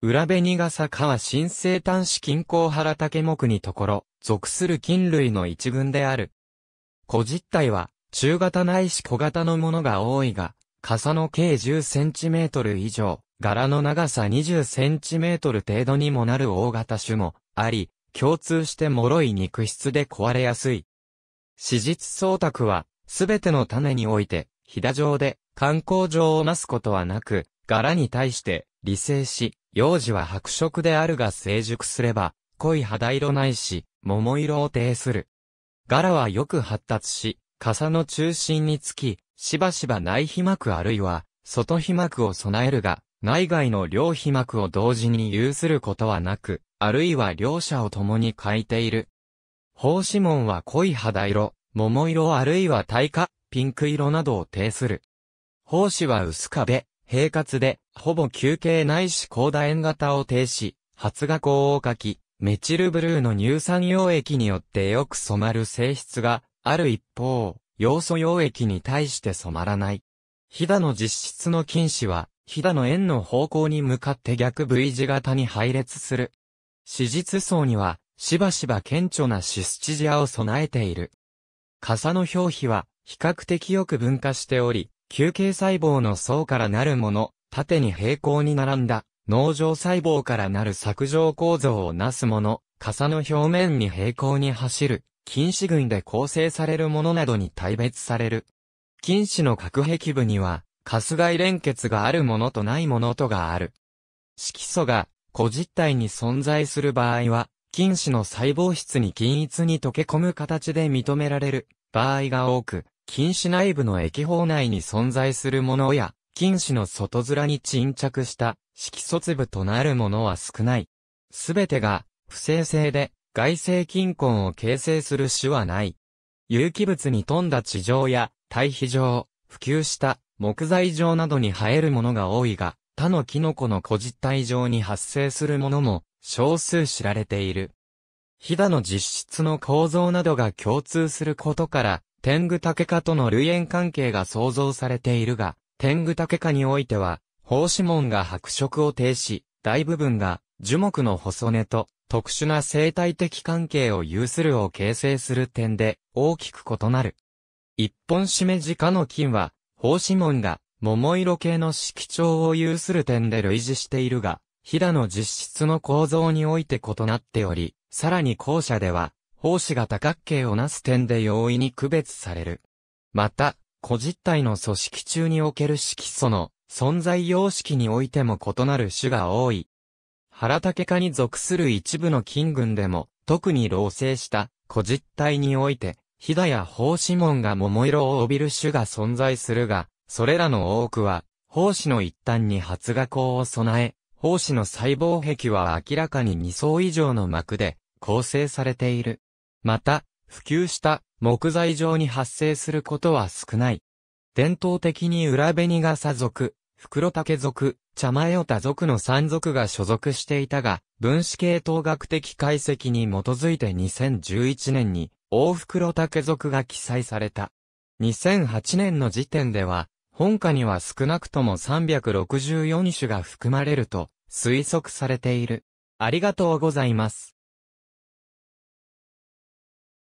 裏紅笠川新生端子近郊原竹木にところ、属する菌類の一群である。小実体は、中型ないし小型のものが多いが、傘の計10センチメートル以上、柄の長さ20センチメートル程度にもなる大型種もあり、共通して脆い肉質で壊れやすい。史実創卓は、すべての種において、ひだ状で、観光状をなすことはなく、柄に対して、理性し、幼児は白色であるが成熟すれば、濃い肌色ないし、桃色を呈する。柄はよく発達し、傘の中心につき、しばしば内皮膜あるいは、外皮膜を備えるが、内外の両皮膜を同時に有することはなく、あるいは両者を共に欠いている。胞子紋は濃い肌色、桃色あるいは耐火、ピンク色などを呈する。胞子は薄壁、平滑で、ほぼ球形ないし高楕円型を停止、発芽光を書き、メチルブルーの乳酸溶液によってよく染まる性質がある一方、要素溶液に対して染まらない。ヒダの実質の菌糸は、ヒダの円の方向に向かって逆 V 字型に配列する。史実層には、しばしば顕著なシスチジアを備えている。傘の表皮は、比較的よく分化しており、球形細胞の層からなるもの、縦に平行に並んだ、農場細胞からなる削状構造をなすもの、傘の表面に平行に走る、菌糸群で構成されるものなどに大別される。菌糸の核壁部には、カスイ連結があるものとないものとがある。色素が、個実体に存在する場合は、菌糸の細胞質に均一に溶け込む形で認められる場合が多く、菌糸内部の液胞内に存在するものや、菌糸の外面に沈着した色素粒となるものは少ない。すべてが不正性で外性菌根を形成する種はない。有機物に富んだ地上や堆肥上、普及した木材上などに生えるものが多いが、他のキノコの小実体上に発生するものも少数知られている。ヒダの実質の構造などが共通することから、天狗竹科との類縁関係が想像されているが、天狗竹科においては、胞子門が白色を呈し、大部分が樹木の細根と特殊な生態的関係を有するを形成する点で大きく異なる。一本締めじ下の菌は、胞子門が桃色系の色調を有する点で類似しているが、ヒダの実質の構造において異なっており、さらに後者では、胞子が多角形をなす点で容易に区別される。また、個実体の組織中における色素の存在様式においても異なる種が多い。原竹科に属する一部の菌群でも、特に老成した個実体において、ヒダや胞子門が桃色を帯びる種が存在するが、それらの多くは、胞子の一端に発芽孔を備え、胞子の細胞壁は明らかに2層以上の膜で構成されている。また、普及した木材上に発生することは少ない。伝統的に裏紅笠属、袋竹属、茶前オタ属の三族が所属していたが、分子系統学的解析に基づいて2011年に、大袋竹属が記載された。2008年の時点では、本家には少なくとも364種が含まれると推測されている。ありがとうございます。